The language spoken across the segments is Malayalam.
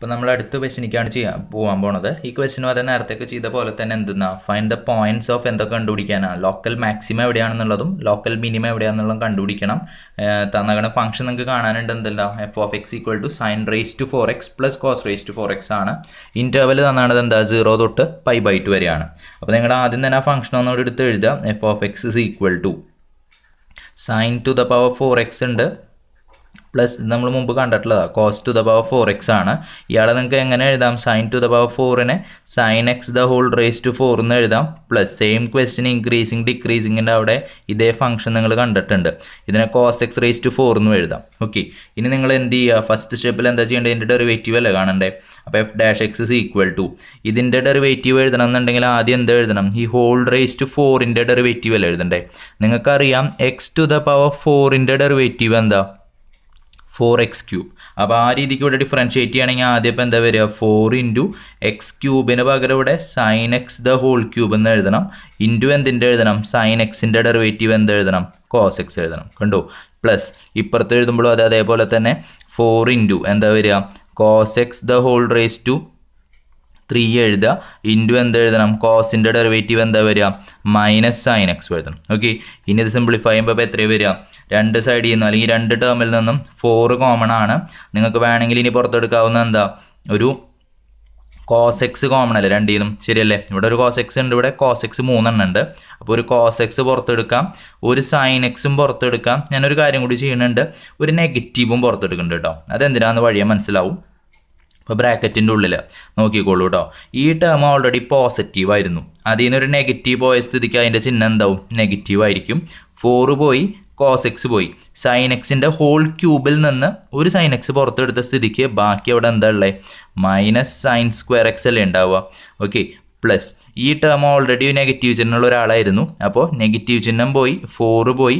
അപ്പോൾ നമ്മൾ അടുത്ത ക്വസ്റ്റിനിക്കാണ് ചെയ്യാൻ പോകാൻ പോണത് ഈ ക്വസ്റ്റിന് വരെ നേരത്തേക്ക് ചെയ്ത പോലെ തന്നെ എന്തെന്നാ ഫൈൻഡ് ദ പോയിന്റ്സ് ഓഫ് എന്തൊക്കെ കണ്ടുപിടിക്കാനാ ലോക്കൽ മാക്സിമം എവിടെയാണെന്നുള്ളതും ലോക്കൽ മിനിമം എവിടെയാണെന്നുള്ളതും കണ്ടുപിടിക്കണം തന്നകണ ഫംഗ്ഷൻ നിങ്ങൾക്ക് കാണാനുണ്ട് എന്തല്ല f of x equal to sine raise to four x plus cos raise to four x ആണ് ഇൻ്റർവൽ തന്നാണത് എന്താ സീറോ തൊട്ട് പൈ ബൈ ടു വരെയാണ് അപ്പോൾ നിങ്ങൾ ആദ്യം തന്നെ ആ ഫംഗ്ഷൻ ഒന്നുകൂടി എടുത്ത് എഴുതുക f of x is equal to sine to the power four x ഉണ്ട് പ്ലസ് നമ്മൾ മുമ്പ് കണ്ടിട്ടുള്ളതാണ് cos to the power four x ആണ് ഇയാളെ നിങ്ങൾക്ക് എങ്ങനെ എഴുതാം സൈൻ ടു ദ പവർ ഫോറിനെ sine x the whole raise to four എന്ന് എഴുതാം പ്ലസ് സെയിം ക്വസ്റ്റ്യൻ ഇൻക്രീസിങ് ഡിക്രീസിങ്ങിൻ്റെ അവിടെ ഇതേ ഫംഗ്ഷൻ നിങ്ങൾ കണ്ടിട്ടുണ്ട് ഇതിനെ cos x raise to four എന്ന് എഴുതാം ഓക്കെ ഇനി നിങ്ങൾ എന്ത് ചെയ്യുക ഫസ്റ്റ് സ്റ്റെപ്പിൽ എന്താ ചെയ്യേണ്ടത് ഇതിൻ്റെ ഡെറിവേറ്റീവ് അല്ലേ കാണണ്ടേ അപ്പോൾ f dash x is equal to ഇതിൻ്റെ ഡെറിവേറ്റീവ് എഴുതണം എന്നുണ്ടെങ്കിൽ ആദ്യം എന്ത് എഴുതണം ഈ ഹോൾ റേസ് ടു ഫോറിൻ്റെ ഡെറിവേറ്റീവ് അല്ലേ എഴുതണ്ടേ നിങ്ങൾക്കറിയാം എക്സ് ടു ദ പവർ ഫോറിൻ്റെ ഡെറിവേറ്റീവ് എന്താ ഫോർ എക്സ് ക്യൂബ് അപ്പോൾ ആ രീതിക്ക് ഇവിടെ ഡിഫറൻഷ്യേറ്റ് ചെയ്യുകയാണെങ്കിൽ ആദ്യം ഇപ്പോൾ എന്താ വരിക ഫോർ ഇൻറ്റു എക്സ് ക്യൂബിന് പകരം ഇവിടെ sine x the whole cube എന്ന് എഴുതണം ഇൻറ്റു എന്തിൻ്റെ എഴുതണം സൈൻ എക്സിൻ്റെ ഡെറിവേറ്റീവ് എന്ത് എഴുതണം കോസ് എക്സ് എഴുതണം കണ്ടു പ്ലസ് ഇപ്പുറത്ത് എഴുതുമ്പോഴും അത് അതേപോലെ തന്നെ ഫോർ ഇൻറ്റു എന്താ വരിക cos x the whole raise to three എഴുതുക ഇൻറ്റു എന്ത് എഴുതണം കോസിൻ്റെ ഡെറിവേറ്റീവ് എന്താ വരിക മൈനസ് സൈൻ എക്സ് എഴുതണം ഓക്കെ ഇനി ഇത് സിംപ്ലിഫൈ ചെയ്യുമ്പോൾ ഇപ്പോൾ എത്രയും വരിക രണ്ട് സൈഡിൽ നിന്നും അല്ലെങ്കിൽ രണ്ട് ടേമിൽ നിന്നും ഫോർ കോമൺ ആണ് നിങ്ങൾക്ക് വേണമെങ്കിൽ ഇനി പുറത്തെടുക്കാവുന്ന എന്താ ഒരു കോസ് എക്സ് കോമൺ അല്ലേ രണ്ടീന്നും ശരിയല്ലേ ഇവിടെ ഒരു കോസ് എക്സ് ഉണ്ട് ഇവിടെ കോസ് എക്സ് മൂന്നെണ്ണം ഉണ്ട് അപ്പോൾ ഒരു കോസ് എക്സ് പുറത്തെടുക്കാം ഒരു സൈൻ എക്സും പുറത്തെടുക്കാം ഞാനൊരു കാര്യം കൂടി ചെയ്യുന്നുണ്ട് ഒരു നെഗറ്റീവും പുറത്തെടുക്കുന്നുണ്ട് കേട്ടോ അതെന്തിനാന്ന് വഴിയെ മനസ്സിലാവും ഇപ്പോൾ ബ്രാക്കറ്റിൻ്റെ ഉള്ളിൽ നോക്കിക്കോളൂ കേട്ടോ ഈ ടേം ഓൾറെഡി പോസിറ്റീവ് ആയിരുന്നു അതിൽ നിന്നൊരു നെഗറ്റീവ് പോയ സ്ഥിതിക്ക് അതിൻ്റെ ചിഹ്നം എന്താവും നെഗറ്റീവ് ആയിരിക്കും ഫോറ് പോയി കോസ് എക്സ് പോയി സൈൻ എക്സിൻ്റെ ഹോൾ ക്യൂബിൽ നിന്ന് ഒരു സൈൻ എക്സ് പുറത്തെടുത്ത സ്ഥിതിക്ക് ബാക്കി അവിടെ എന്താ ഉള്ളത് മൈനസ് സൈൻ സ്ക്വയർ എക്സ് അല്ലേ ഉണ്ടാവുക ഓക്കെ പ്ലസ് ഈ ടേം ഓൾറെഡി നെഗറ്റീവ് ചിഹ്നമുള്ള ഒരാളായിരുന്നു അപ്പോൾ നെഗറ്റീവ് ചിഹ്നം പോയി ഫോറ് പോയി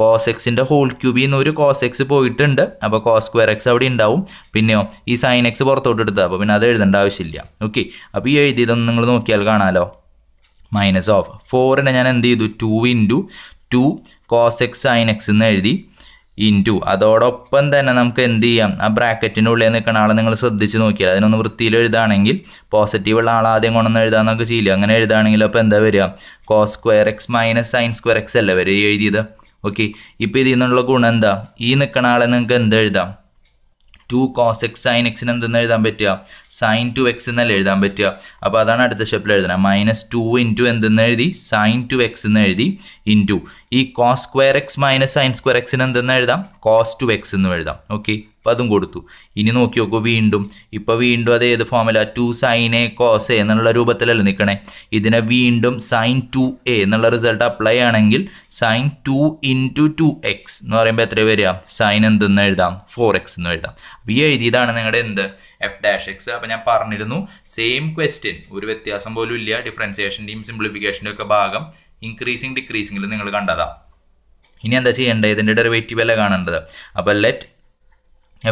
കോസ് എക്സിൻ്റെ ഹോൾ ക്യൂബിൽ നിന്ന് ഒരു കോസ് എക്സ് പോയിട്ടുണ്ട് അപ്പോൾ കോസ് സ്ക്വയർ എക്സ് അവിടെ ഉണ്ടാവും പിന്നെയോ ഈ സൈൻ എക്സ് പുറത്തോട്ട് എടുത്താൽ അപ്പോൾ പിന്നെ അത് എഴുതേണ്ട ആവശ്യമില്ല ഓക്കെ അപ്പോൾ ഈ എഴുതിയതൊന്നും നിങ്ങൾ നോക്കിയാൽ കാണാമല്ലോ മൈനസ് ഓഫ് ഫോറിനെ ഞാൻ എന്ത് ചെയ്തു two into two cos x sine x എന്ന് എഴുതി ഇൻറ്റു അതോടൊപ്പം തന്നെ നമുക്ക് എന്ത് ചെയ്യാം ആ ബ്രാക്കറ്റിൻ്റെ ഉള്ളിൽ നിൽക്കുന്ന ആളെ നിങ്ങൾ ശ്രദ്ധിച്ച് നോക്കിയാൽ അതിനൊന്ന് വൃത്തിയിൽ എഴുതുകയാണെങ്കിൽ പോസിറ്റീവുള്ള ഉള്ള ആദ്യം കൊണ്ടൊന്ന് എഴുതാമെന്നൊക്കെ ചെയ്യില്ല അങ്ങനെ എഴുതുകയാണെങ്കിൽ അപ്പോൾ എന്താ വരിക cos square x minus sine square x അല്ലേ വരെ എഴുതിയത് ഓക്കെ ഇപ്പം ഇതിൽ നിന്നുള്ള ഗുണം എന്താ ഈ നിൽക്കണ ആളെ നിങ്ങൾക്ക് എന്ത് എഴുതാം ടു കോസ് എക്സ് സൈൻ എക്സിന് എന്തെന്ന് എഴുതാൻ പറ്റുക സൈൻ ടു എക്സ് എന്നല്ലേ എഴുതാൻ പറ്റുക അപ്പോൾ അതാണ് അടുത്ത സ്റ്റെപ്പിൽ എഴുതണം മൈനസ് ടു ഇൻറ്റു എന്തെന്ന് എഴുതി സൈൻ ടു എക്സ് എന്ന് എഴുതി ഇൻറ്റു ഈ cos square x minus sine square എക്സിന് എന്തെന്ന് എഴുതാം കോസ് ടു എക്സ് എന്ന് എഴുതാം ഓക്കെ അപ്പോൾ അതും കൊടുത്തു ഇനി നോക്കി നോക്കൂ വീണ്ടും ഇപ്പോൾ വീണ്ടും അത് ഏത് ഫോമില two sine a cos a എന്നുള്ള രൂപത്തിലല്ല നിൽക്കണേ ഇതിനെ വീണ്ടും സൈൻ ടു എ എന്നുള്ള റിസൾട്ട് അപ്ലൈ ആണെങ്കിൽ sine two into two x എന്ന് പറയുമ്പോൾ എത്ര വരിക സൈൻ എന്തെന്ന് എഴുതാം ഫോർ എക്സ് എന്ന് എഴുതാം അപ്പോൾ ഈ എഴുതിയതാണ് നിങ്ങളുടെ എന്ത് എഫ് ഡാഷ് എക്സ് അപ്പം ഞാൻ പറഞ്ഞിരുന്നു സെയിം ക്വസ്റ്റ്യൻ ഒരു വ്യത്യാസം പോലും ഇല്ല ഡിഫറൻസിയേഷൻ്റെയും സിംപ്ലിഫിക്കേഷൻ്റെയും ഒക്കെ ഭാഗം ഇൻക്രീസിങ് ഡിക്രീസിങ്ങിൽ നിങ്ങൾ കണ്ടതാ ഇനി എന്താ ചെയ്യേണ്ടത് ഇതിൻ്റെ ഡെറിവേറ്റീവ് അല്ല കാണേണ്ടത് അപ്പോൾ let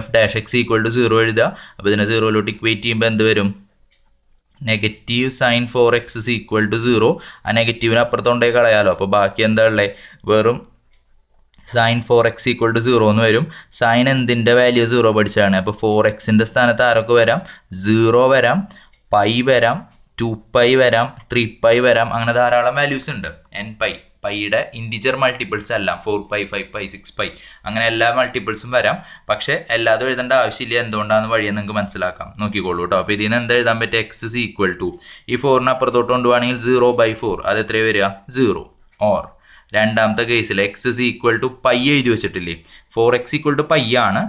f dash x equal to zero എഴുതുക അപ്പോൾ ഇതിനെ സീറോയിലോട്ട് ഇക്വേറ്റ് ചെയ്യുമ്പോൾ എന്ത് വരും negative sine four x equal to zero ആ നെഗറ്റീവിന് അപ്പുറത്തോണ്ടേ കളയാലോ അപ്പോൾ ബാക്കി എന്താ ഉള്ളത് വെറും sine four x equal to zero എന്ന് വരും സൈൻ എന്തിൻ്റെ വാല്യൂ സീറോ പഠിച്ചതാണ് അപ്പോൾ ഫോർ എക്സിൻ്റെ സ്ഥാനത്ത് ആരൊക്കെ വരാം സീറോ വരാം പൈ വരാം ടു പൈ വരാം ത്രീ പൈ വരാം അങ്ങനെ ധാരാളം വാല്യൂസ് ഉണ്ട് എൻ പൈ പൈയുടെ ഇൻറ്റിജർ മൾട്ടിപ്പിൾസ് എല്ലാം four pi five pi six pi അങ്ങനെ എല്ലാ മൾട്ടിപ്പിൾസും വരാം പക്ഷേ എല്ലാതും എഴുതേണ്ട ആവശ്യമില്ല എന്തുകൊണ്ടാണെന്ന് വഴിയെ നിങ്ങൾക്ക് മനസ്സിലാക്കാം നോക്കിക്കോളൂ കേട്ടോ അപ്പോൾ ഇതിന് എന്താ എഴുതാൻ പറ്റും എക്സ് ഇസ് ഈക്വൽ ടു ഈ ഫോറിന് അപ്പുറത്തോട്ട് കൊണ്ടുപോവാണെങ്കിൽ സീറോ ബൈ ഫോർ അത് എത്രയാണ് വരിക സീറോ ഓർ രണ്ടാമത്തെ കേസിൽ x is equal to pi എഴുതി വെച്ചിട്ടില്ലേ four x equal to pi ആണ്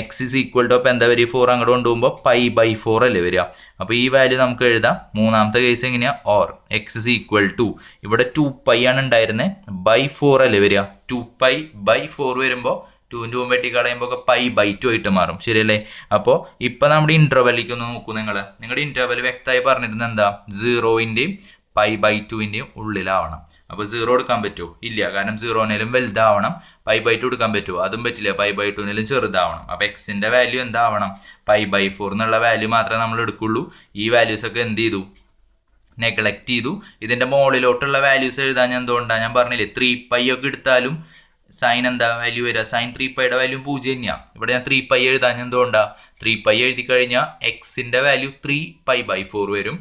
എക്സ് ഇസ് ഈക്വൽ ടു അപ്പോൾ എന്താ വരിക ഫോർ അങ്ങോട്ട് കൊണ്ടുപോകുമ്പോൾ പൈ ബൈ ഫോർ അല്ലേ വരിക അപ്പോൾ ഈ വാല്യൂ നമുക്ക് എഴുതാം മൂന്നാമത്തെ കേസ് എങ്ങനെയാണ് or x is equal to ഇവിടെ ടു പൈ ആണ് ഉണ്ടായിരുന്നത് ബൈ ഫോർ അല്ലേ വരിക ടു പൈ ബൈ ഫോർ വരുമ്പോൾ ടുവിൻ്റെ മുമ്പ് വെട്ടി കളയുമ്പോൾ ഒക്കെ പൈ ബൈ ടു ആയിട്ട് മാറും ശരിയല്ലേ അപ്പോൾ ഇപ്പം നമ്മുടെ ഇൻ്റർവെല്ലേക്ക് ഒന്ന് നോക്കൂ നിങ്ങൾ നിങ്ങളുടെ ഇൻ്റർവെൽ വ്യക്തമായി പറഞ്ഞിരുന്നത് എന്താ സീറോയിൻ്റെയും പൈ ബൈ ടുവിൻ്റെയും ഉള്ളിലാവണം അപ്പോൾ സീറോ എടുക്കാൻ പറ്റുമോ ഇല്ല കാരണം സീറോനേലും വലുതാവണം പൈ ബൈ ടു എടുക്കാൻ പറ്റുമോ അതും പറ്റില്ല പൈ ബൈ ടുവിനേലും ചെറുതാവണം അപ്പോൾ എക്സിൻ്റെ വാല്യൂ എന്താവണം പൈ ബൈ ഫോർ എന്നുള്ള വാല്യൂ മാത്രമേ നമ്മൾ എടുക്കുള്ളൂ ഈ വാല്യൂസൊക്കെ എന്ത് ചെയ്തു നെഗ്ലക്റ്റ് ചെയ്തു ഇതിൻ്റെ മുകളിലോട്ടുള്ള വാല്യൂസ് എഴുതാൻ ഞാൻ എന്തുകൊണ്ടാണ് ഞാൻ പറഞ്ഞില്ലേ ത്രീ പൈ ഒക്കെ എടുത്താലും സൈൻ എന്താ വാല്യൂ വരിക സൈൻ ത്രീ പൈയുടെ വാല്യൂ പൂജ്യം തന്നെയാണ് ഇവിടെ ഞാൻ ത്രീ പൈ എഴുതാൻ എന്തുകൊണ്ടാണ് ത്രീ പൈ എഴുതി കഴിഞ്ഞാൽ എക്സിൻ്റെ value three pi by four വരും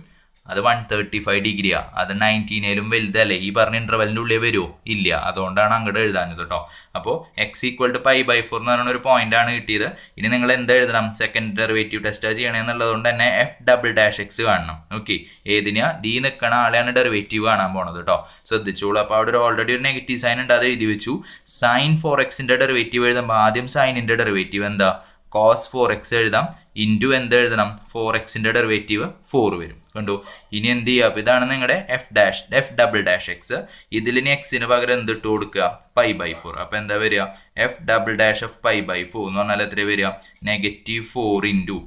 അത് വൺ തേർട്ടി ഫൈവ് ഡിഗ്രിയാ അത് നയൻറ്റീനേലും വലുതല്ലേ ഈ പറഞ്ഞ ഇൻ്റർവെലിൻ്റെ ഉള്ളിൽ വരുമോ ഇല്ല അതുകൊണ്ടാണ് അങ്ങോട്ട് എഴുതാഞ്ഞത് കേട്ടോ അപ്പോൾ x equal to pi by four എന്ന് പറയുന്ന ഒരു പോയിന്റ് ആണ് കിട്ടിയത് ഇനി നിങ്ങൾ എന്താ എഴുതണം സെക്കൻഡ് ഡെറിവേറ്റീവ് ടെസ്റ്റ് കൊണ്ട് തന്നെ എഫ് ഡബിൾ ഡാഷ് എക്സ് കാണണം ഓക്കെ ഏതിനാ ഡി നിൽക്കണ ആളെയാണ് ഡെറിവേറ്റീവ് കാണാൻ പോണത് കേട്ടോ ശ്രദ്ധിച്ചോളൂ അപ്പോൾ അവിടെ ഒരു ഓൾറെഡി ഒരു നെഗറ്റീവ് സൈൻ ഉണ്ട് അത് എഴുതി വെച്ചു സൈൻ ഫോർ എക്സിൻ്റെ ഡെറിവേറ്റീവ് എഴുതുമ്പോൾ ആദ്യം സൈനിൻ്റെ ഡെറിവേറ്റീവ് എന്താ കോസ് ഫോർ എക്സ് എഴുതാം ഇൻറ്റു എന്ത് എഴുതണം ഫോർ എക്സിൻ്റെ ഡെറിവേറ്റീവ് ഫോർ വരും കണ്ടു ഇനി എന്ത് ചെയ്യുക ഇതാണ് നിങ്ങളുടെ f dash f double dash x ഇതിലിനി എക്സിന് പകരം എന്ത് കൊടുക്കുക പൈ ബൈ ഫോർ അപ്പോൾ എന്താ വരിക f double dash f pi by four എന്ന് പറഞ്ഞാൽ എത്ര വരിക negative four into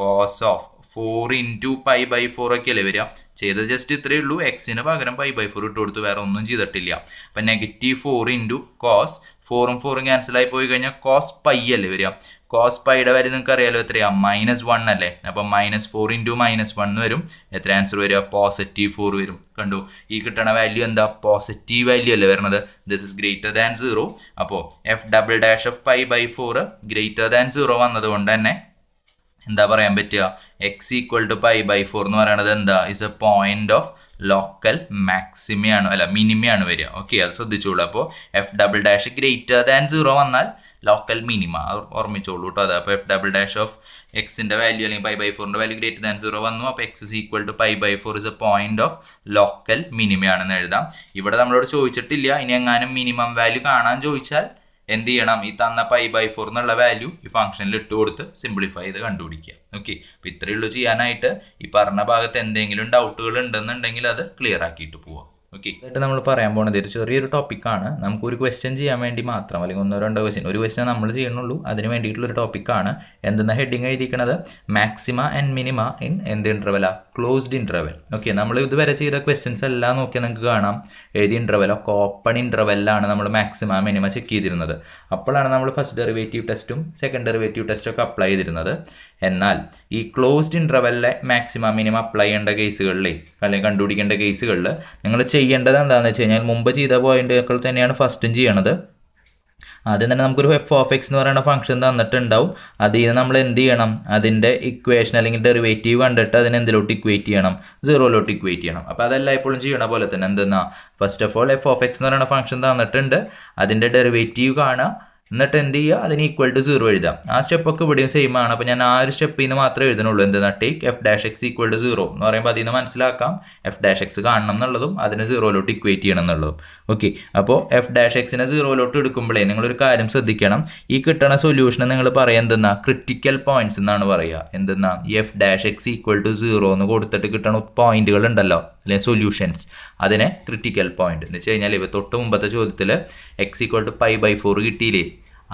cos of four into pi by four ഒക്കെ അല്ലേ വരിക ചെയ്ത ജസ്റ്റ് ഇത്രയേ ഉള്ളൂ എക്സിന് പകരം പൈ ബൈ ഫോർ ഇട്ട് കൊടുത്ത് വേറെ ഒന്നും ചെയ്തിട്ടില്ല അപ്പൊ നെഗറ്റീവ് ഫോർ ഇൻറ്റു കോസ് ഫോറും ഫോറും ആയി പോയി കഴിഞ്ഞാൽ കോസ് പൈ അല്ലേ വരിക കോസ് പൈയുടെ വരെ നിങ്ങൾക്ക് അറിയാലോ എത്രയാ മൈനസ് വൺ അല്ലേ അപ്പൊ minus four into minus one വരും എത്ര ആൻസർ വരിക പോസിറ്റീവ് ഫോർ വരും കണ്ടു ഈ കിട്ടണ വാല്യൂ എന്താ പോസിറ്റീവ് വാല്യൂ അല്ലേ വരുന്നത് this is greater than zero അപ്പോൾ f double dash f pi by four greater than zero വന്നതുകൊണ്ട് തന്നെ എന്താ പറയാൻ പറ്റുക x equal to pi by four എന്ന് പറയുന്നത് എന്താ is a point of local മാക്സിമയാണ് അല്ല മിനിമയാണ് വരിക ഓക്കെ അത് ശ്രദ്ധിച്ചോളൂ അപ്പോൾ f double dash greater than zero വന്നാൽ ലോക്കൽ മിനിമ ഓർമ്മിച്ചോളൂ കേട്ടോ അതെ അപ്പോൾ എഫ് ഡബിൾ ഡാഷ് ഓഫ് എക്സിൻ്റെ വാല്യൂ അല്ലെങ്കിൽ പൈ ബൈ ഫോറിൻ്റെ വാല്യൂ ഗ്രേറ്റർ ദാൻ സീറോ വന്നു അപ്പോൾ x is equal to pi by four is a point of local മിനിമയാണെന്ന് എഴുതാം ഇവിടെ നമ്മളോട് ചോദിച്ചിട്ടില്ല ഇനി എങ്ങാനും മിനിമം വാല്യൂ കാണാൻ ചോദിച്ചാൽ എന്ത് ചെയ്യണം ഈ തന്ന പൈ ബൈ ഫോർ എന്നുള്ള വാല്യൂ ഈ ഫംഗ്ഷനിൽ ഇട്ട് കൊടുത്ത് സിംപ്ലിഫൈ ചെയ്ത് കണ്ടുപിടിക്കുക ഓക്കെ അപ്പോൾ ഇത്രയേ ഉള്ളൂ ചെയ്യാനായിട്ട് ഈ പറഞ്ഞ ഭാഗത്ത് എന്തെങ്കിലും ഡൗട്ടുകൾ ഉണ്ടെന്നുണ്ടെങ്കിൽ അത് ക്ലിയർ ആക്കിയിട്ട് പോവാം ഓക്കെ എന്നിട്ട് നമ്മൾ പറയാൻ പോകുന്നത് ഒരു ചെറിയൊരു ടോപ്പിക്കാണ് നമുക്ക് ഒരു ക്വസ്റ്റ്യൻ ചെയ്യാൻ വേണ്ടി മാത്രം അല്ലെങ്കിൽ ഒന്നോ രണ്ടോ ക്വസ്റ്റ്യൻ ഒരു ക്വസ്റ്റ്യൻ നമ്മൾ ചെയ്യണുള്ളൂ അതിന് വേണ്ടിയിട്ടുള്ള ഒരു ടോപ്പിക്കാണ് എന്തെന്ന ഹെഡിങ് എഴുതിയിരിക്കുന്നത് മാക്സിമ ആൻഡ് മിനിമ ഇൻ എന്ത് ഇൻ്റർവെല ക്ലോസ്ഡ് ഇൻ്റർവെൽ ഓക്കെ നമ്മൾ ഇതുവരെ ചെയ്ത ക്വസ്റ്റ്യൻസ് എല്ലാം നോക്കിയാൽ നിങ്ങൾക്ക് കാണാം എഴുതിയ ഇൻ്റർവെലൊക്കെ ഓപ്പൺ ഇൻ്റർവെല്ലാണ് നമ്മൾ മാക്സിമ മിനിമ ചെക്ക് ചെയ്തിരുന്നത് അപ്പോഴാണ് നമ്മൾ ഫസ്റ്റ് ഡെറിവേറ്റീവ് ടെസ്റ്റും സെക്കൻഡ് ഡെറിവേറ്റീവ് ടെസ്റ്റും ഒക്കെ അപ്ലൈ ചെയ്തിരുന്നത് എന്നാൽ ഈ ക്ലോസ്ഡ് ഇൻ്റർവെല്ലിലെ മാക്സിമം മിനിമം അപ്ലൈ ചെയ്യേണ്ട കേസുകളിൽ അല്ലെങ്കിൽ കണ്ടുപിടിക്കേണ്ട കേസുകളിൽ നിങ്ങൾ ചെയ്യേണ്ടത് എന്താണെന്ന് വെച്ച് കഴിഞ്ഞാൽ മുമ്പ് ചെയ്ത പോയിൻ്റുകൾ തന്നെയാണ് ഫസ്റ്റും ചെയ്യണത് ആദ്യം തന്നെ നമുക്കൊരു എഫ് ഓഫ് എക്സ് എന്ന് പറയുന്ന ഫംഗ്ഷൻ തന്നിട്ടുണ്ടാവും അതിൽ നിന്ന് നമ്മൾ എന്ത് ചെയ്യണം അതിൻ്റെ ഇക്വേഷൻ അല്ലെങ്കിൽ ഡെറിവേറ്റീവ് കണ്ടിട്ട് അതിനെ ഇക്വേറ്റ് ചെയ്യണം സീറോയിലോട്ട് ഇക്വേറ്റ് ചെയ്യണം അപ്പോൾ അതല്ല എപ്പോഴും ചെയ്യണ പോലെ തന്നെ എന്തെന്നാ first of all f of x എന്ന് പറയുന്ന ഫംഗ്ഷൻ തന്നിട്ടുണ്ട് അതിൻ്റെ ഡെറിവേറ്റീവ് കാണുക എന്നിട്ട് എന്ത് ചെയ്യുക അതിന് ഈക്വൽ ടു സീറോ എഴുതാം ആ സ്റ്റെപ്പൊക്കെ ഇവിടെയും സെയിം ആണ് അപ്പോൾ ഞാൻ ആ ഒരു സ്റ്റെപ്പിൽ നിന്ന് മാത്രമേ എഴുതണുള്ളൂ എന്തെന്നാ take f dash x equal to zero എന്ന് പറയുമ്പോൾ അതിൽ നിന്ന് മനസ്സിലാക്കാം എഫ് ഡാഷ് എക്സ് കാണണം എന്നുള്ളതും അതിനെ സീറോയിലോട്ട് ഇക്വേറ്റ് ചെയ്യണം എന്നുള്ളതും ഓക്കെ അപ്പോൾ എഫ് ഡാഷ് എക്സിനെ സീറോയിലോട്ട് എടുക്കുമ്പോഴേ നിങ്ങളൊരു കാര്യം ശ്രദ്ധിക്കണം ഈ കിട്ടണ സൊല്യൂഷൻ നിങ്ങൾ പറയാം എന്തെന്നാ ക്രിട്ടിക്കൽ പോയിന്റ്സ് എന്നാണ് പറയുക എന്തെന്നാ f dash x equal to zero എന്ന് കൊടുത്തിട്ട് കിട്ടണ പോയിന്റുകൾ ഉണ്ടല്ലോ അല്ലെങ്കിൽ സൊല്യൂഷൻസ് അതിനെ ക്രിട്ടിക്കൽ പോയിന്റ് എന്ന് വെച്ച് കഴിഞ്ഞാൽ ഇവ തൊട്ട് മുമ്പത്തെ ചോദ്യത്തിൽ x equal to pi by four കിട്ടിയില്ലേ